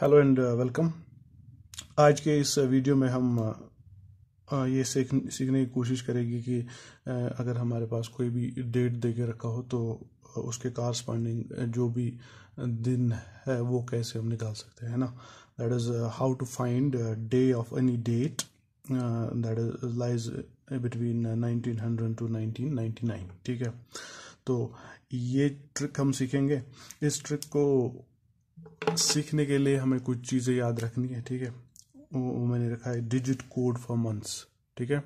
hello and welcome आज के इस वीडियो में हम uh, uh, ये सीख सीखने की कोशिश करेंगे कि uh, अगर हमारे पास कोई भी डेट दे के रखा हो तो उसके कारस्पॉन्डिंग जो भी दिन है वो कैसे हम निकाल सकते हैं ना that is how to find day of any date that is lies between nineteen hundred to nineteen nine ठीक है तो ये ट्रिक हम सीखेंगे इस ट्रिक को सीखने के लिए हमें कुछ चीज़ें याद रखनी है ठीक है वो मैंने रखा है डिजिट कोड फॉर मंथ्स ठीक है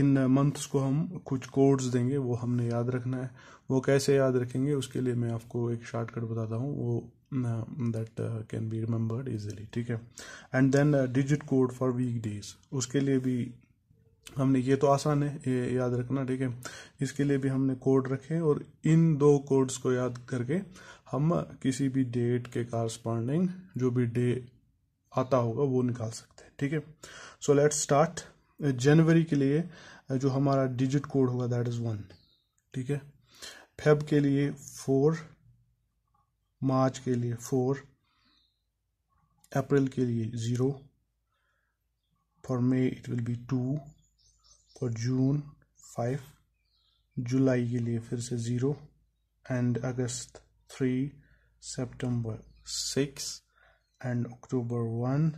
इन मंथ्स uh, को हम कुछ कोड्स देंगे वो हमने याद रखना है वो कैसे याद रखेंगे उसके लिए मैं आपको एक शॉर्टकट बताता हूँ वो that can be remembered easily ठीक है and then digit code for week days उसके लिए भी हमने ये तो आसान है ये याद रखना ठीक है इसके लिए भी हमने कोड रखे और इन दो कोड्स को याद करके हम किसी भी डेट के कारस्पॉन्डिंग जो भी डे आता होगा वो निकाल सकते हैं ठीक है सो लेट्स स्टार्ट जनवरी के लिए जो हमारा डिजिट कोड होगा दैट इज वन ठीक है फेब के लिए फोर मार्च के लिए फोर अप्रैल के लिए zero for May it will be two for June five जुलाई के लिए फिर से ज़ीरो एंड अगस्त थ्री सितंबर सिक्स एंड अक्टूबर वन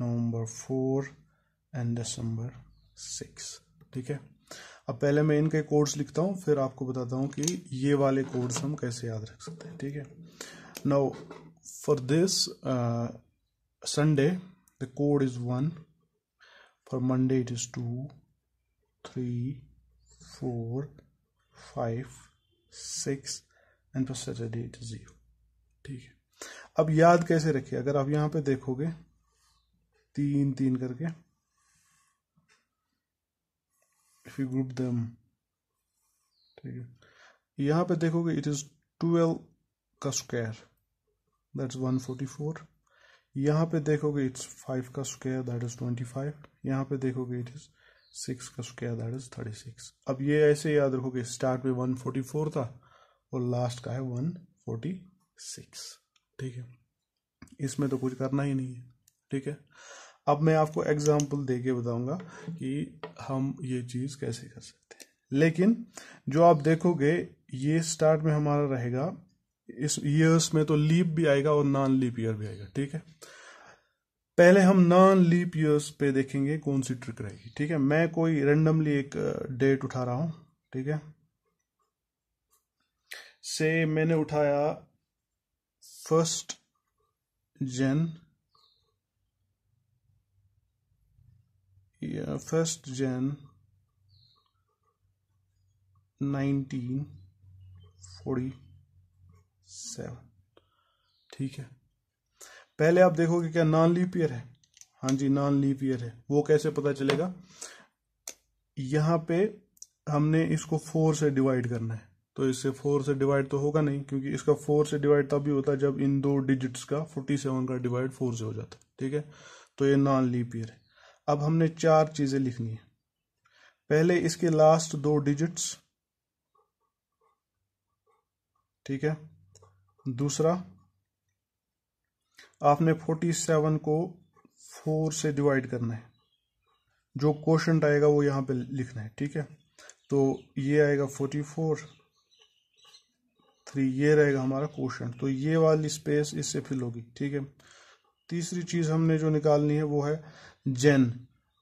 नवंबर फोर एंड दिसंबर सिक्स ठीक है अब पहले मैं इनके कोड्स लिखता हूँ फिर आपको बताता हूँ कि ये वाले कोड्स हम कैसे याद रख सकते हैं ठीक है now for this Sunday the code is one for Monday it is two three, four, five six and Saturday it zero ठीक है अब याद कैसे रखे अगर आप यहाँ पे देखोगे तीन तीन करके इफ यू ग्रुप देम ठीक है यहाँ पे देखोगे इट इज ट्वेल्व का square that's one forty four यहां पे देखोगे इट्स फाइव का square that is twenty five यहां पे देखोगे इट इज़ सिक्स का square that is thirty six अब ये ऐसे याद रखोगे स्टार्ट में वन फोर्टी फोर था और लास्ट का है वन फोर्टी सिक्स ठीक है इसमें तो कुछ करना ही नहीं है ठीक है अब मैं आपको एग्जाम्पल दे के बताऊंगा कि हम ये चीज़ कैसे कर सकते हैं लेकिन जो आप देखोगे ये स्टार्ट में हमारा रहेगा इस ईयर्स में तो लीप भी आएगा और नॉन लीप ईयर भी आएगा ठीक है पहले हम नॉन लीप ईयर्स पे देखेंगे कौन सी ट्रिक रहेगी ठीक है मैं कोई रेंडमली एक डेट uh, उठा रहा हूं ठीक है से मैंने उठाया फर्स्ट जन या फर्स्ट जन नाइनटीन फोर्टी सेवन ठीक है पहले आप देखोगे क्या नॉन लीप ईयर है हाँ जी नॉन लीप ईयर है वो कैसे पता चलेगा यहां पे हमने इसको फोर से डिवाइड करना है तो इससे फोर से डिवाइड तो होगा नहीं क्योंकि इसका फोर से डिवाइड तभी होता है जब इन दो डिजिट्स का फोर्टी सेवन का डिवाइड फोर से हो जाता है ठीक है तो ये नॉन लीप ईयर है अब हमने चार चीजें लिखनी है पहले इसके लास्ट दो डिजिट्स ठीक है दूसरा आपने फोर्टी सेवन को फोर से डिवाइड करना है जो क्वेश्चन आएगा वो यहाँ पे लिखना है ठीक है तो ये आएगा फोर्टी फोर थ्री ये रहेगा हमारा क्वेश्चन तो ये वाली स्पेस इससे फिल होगी ठीक है तीसरी चीज़ हमने जो निकालनी है वो है जेन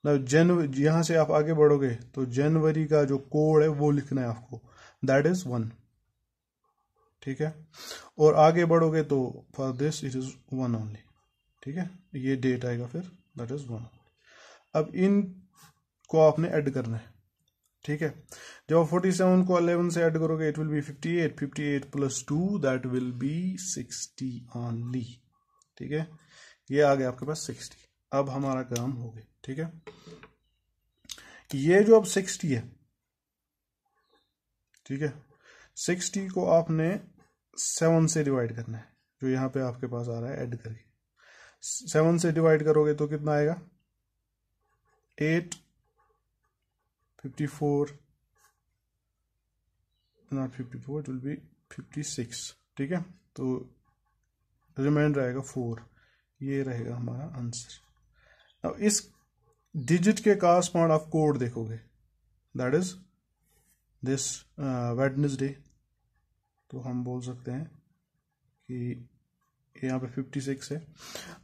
ना जेन यहाँ से आप आगे बढ़ोगे तो जनवरी का जो कोड है वो लिखना है आपको दैट इज़ वन ठीक है और आगे बढ़ोगे तो for this it is one only ठीक है ये डेट आएगा फिर दैट इज़ वन अब इन को आपने ऐड करना है ठीक है जब आप फोर्टी सेवन को अलेवन से ऐड करोगे it will be fifty eight fifty eight plus two that will be sixty only ठीक है ये आ गया आपके पास सिक्सटी अब हमारा काम हो गया ठीक है ये जो अब सिक्सटी है ठीक है सिक्सटी को आपने सेवन से डिवाइड करना है जो यहाँ पे आपके पास आ रहा है ऐड करके सेवन से डिवाइड करोगे तो कितना आएगा eight fifty four not fifty four it will be fifty six ठीक है तो रिमाइंडर आएगा फोर ये रहेगा हमारा आंसर अब इस डिजिट के कास्ट पॉइंट आप कोड देखोगे दैट इज दिस वेडनेसडे तो हम बोल सकते हैं कि यहाँ पे सिक्स है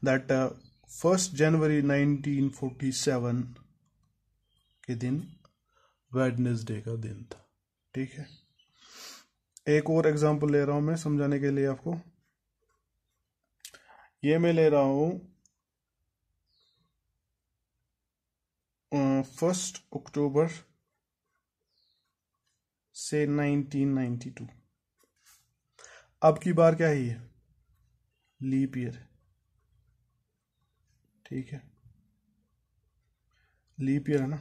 that first January nineteen forty seven के दिन वेडनेसडे का दिन था ठीक है एक और एग्जांपल ले रहा हूं मैं समझाने के लिए आपको ये मैं ले रहा हूं फर्स्ट अक्टूबर से 1992 अब की बार क्या है ये लीप ईयर ठीक है लीप ईयर है ना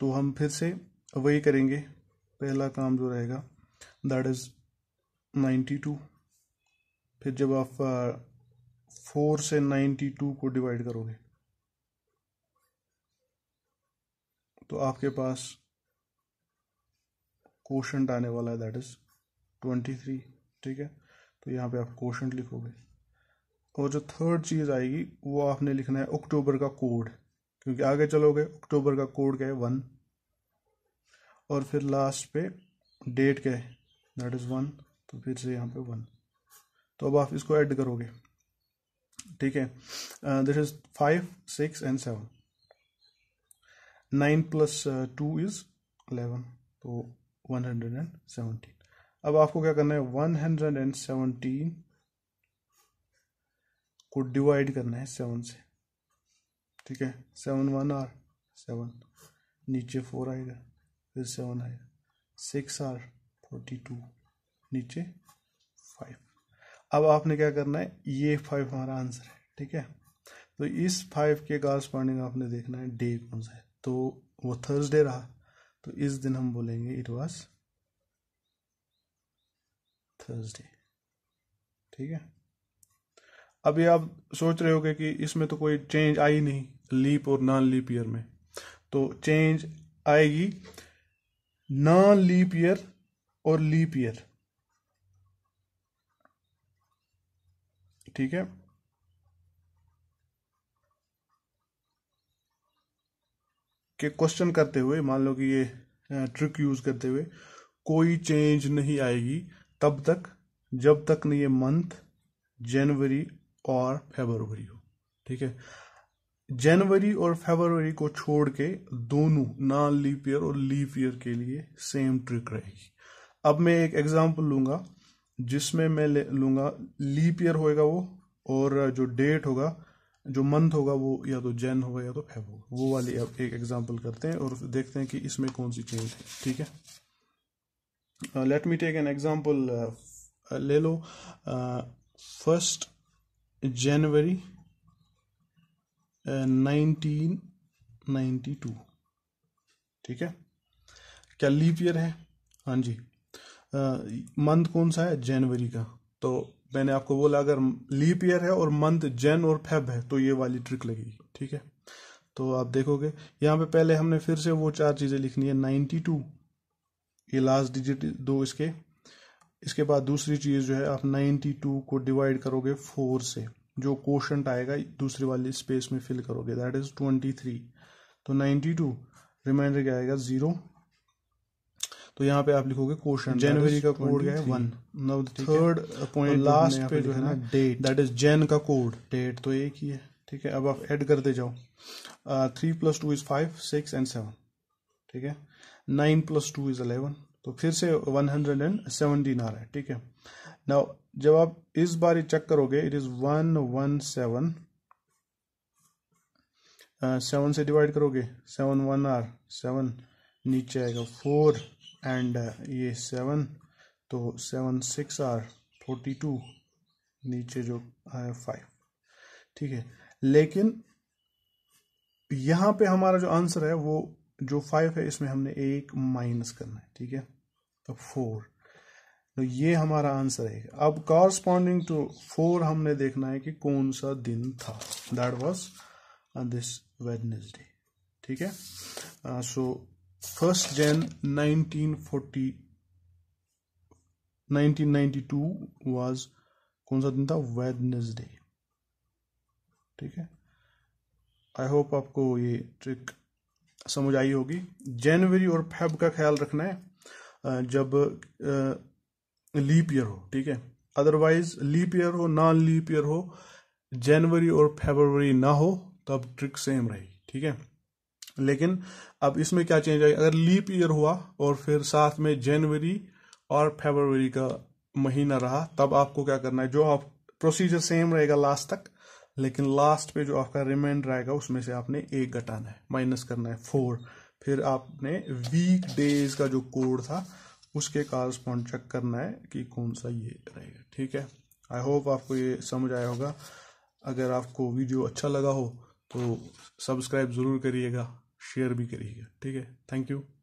तो हम फिर से वही करेंगे पहला काम जो रहेगा दैट इज नाइन्टी टू फिर जब आप फोर से नाइन्टी टू को डिवाइड करोगे तो आपके पास क्वेश्चन आने वाला है दैट इज़ ट्वेंटी थ्री ठीक है तो यहाँ पे आप क्वेश्चन लिखोगे और जो थर्ड चीज़ आएगी वो आपने लिखना है अक्टूबर का कोड क्योंकि आगे चलोगे अक्टूबर का कोड क्या है वन और फिर लास्ट पे डेट क्या है दैट इज़ वन तो फिर से यहाँ पे वन तो अब आप इसको ऐड करोगे ठीक है this is five six and seven nine plus two is eleven तो वन हंड्रेड एंड सेवेंटी अब आपको क्या करना है वन हंड्रेड एंड सेवनटीन को डिवाइड करना है सेवन से ठीक है सेवन वन आर सेवन नीचे फोर आएगा फिर सेवन आएगा सिक्स आर फोर्टी टू नीचे फाइव अब आपने क्या करना है ये फाइव हमारा आंसर है ठीक है तो इस फाइव के कारस्पॉन्डिंग आपने देखना है डे कौन सा है तो वो थर्सडे रहा तो इस दिन हम बोलेंगे इट वॉज थर्सडे ठीक है अभी आप सोच रहे होगे कि इसमें तो कोई चेंज आई नहीं लीप और नॉन लीप ईयर में तो चेंज आएगी नॉन लीप ईयर और लीप ईयर ठीक है के क्वेश्चन करते हुए मान लो कि ये ट्रिक यूज करते हुए कोई चेंज नहीं आएगी तब तक जब तक नहीं ये मंथ जनवरी और फेबरवरी हो ठीक है जनवरी और फेबरवरी को छोड़ के दोनों नॉन लीप ईयर और लीप ईयर के लिए सेम ट्रिक रहेगी अब मैं एक एग्जांपल लूंगा जिसमें मैं लूंगा लीप ईयर होएगा वो और जो डेट होगा जो मंथ होगा वो या तो जैन होगा या तो फेब होगा वो वाली अब एक एग्जांपल करते हैं और देखते हैं कि इसमें कौन सी चेंज है ठीक है let me take an example ले लो first January nineteen ninety two ठीक है क्या लीप ईयर है हाँ जी मंथ uh, कौन सा है जनवरी का तो मैंने आपको बोला अगर लीप ईयर है और मंथ जैन और फेब है तो ये वाली ट्रिक लगेगी ठीक है तो आप देखोगे यहाँ पे पहले हमने फिर से वो चार चीज़ें लिखनी है नाइन्टी टू ये लास्ट डिजिट दो इसके इसके बाद दूसरी चीज़ जो है आप 92 को डिवाइड करोगे फोर से जो क्वेश्चन आएगा दूसरी वाली स्पेस में फिल करोगे दैट इज 23 तो 92 रिमाइंडर क्या आएगा जीरो तो यहाँ पे आप लिखोगे क्वेश्चन जनवरी का कोड क्या है वन नव थर्ड पॉइंट लास्ट पे जो है ना डेट दैट इज जैन का कोड डेट तो एक ही है ठीक है अब आप ऐड करते जाओ three plus two is five six and seven ठीक है nine plus two is eleven तो फिर से वन हंड्रेड एंड सेवनटीन आ रहा है ठीक है ना जब आप इस बार चेक करोगे it is one one seven seven से डिवाइड करोगे सेवन वन आर सेवन नीचे आएगा फोर एंड ये सेवन तो seven six are forty two नीचे जो आया फाइव ठीक है लेकिन यहां पे हमारा जो आंसर है वो जो फाइव है इसमें हमने एक माइनस करना है ठीक है तो फोर तो ये हमारा आंसर है अब कॉरस्पॉन्डिंग टू फोर हमने देखना है कि कौन सा दिन था दैट वॉज दिस वेडनेसडे ठीक है सो फर्स्ट जैन 1940 1992 वाज कौन सा दिन था वेडनेसडे ठीक है आई होप आपको ये ट्रिक समझ आई होगी जनवरी और फेब का ख्याल रखना है जब लीप ईयर हो ठीक है अदरवाइज लीप ईयर हो नॉन लीप ईयर हो जनवरी और फेबरवरी ना हो तब ट्रिक सेम रही ठीक है लेकिन अब इसमें क्या चेंज आएगा अगर लीप ईयर हुआ और फिर साथ में जनवरी और फेबरवरी का महीना रहा तब आपको क्या करना है जो आप प्रोसीजर सेम रहेगा लास्ट तक लेकिन लास्ट पे जो आपका रिमाइंडर आएगा उसमें से आपने एक घटाना है माइनस करना है फोर फिर आपने वीक डेज का जो कोड था उसके कारस्पॉन्ड चेक करना है कि कौन सा ये रहेगा ठीक है आई होप आपको ये समझ आया होगा अगर आपको वीडियो अच्छा लगा हो तो सब्सक्राइब ज़रूर करिएगा शेयर भी करिएगा ठीक है थैंक यू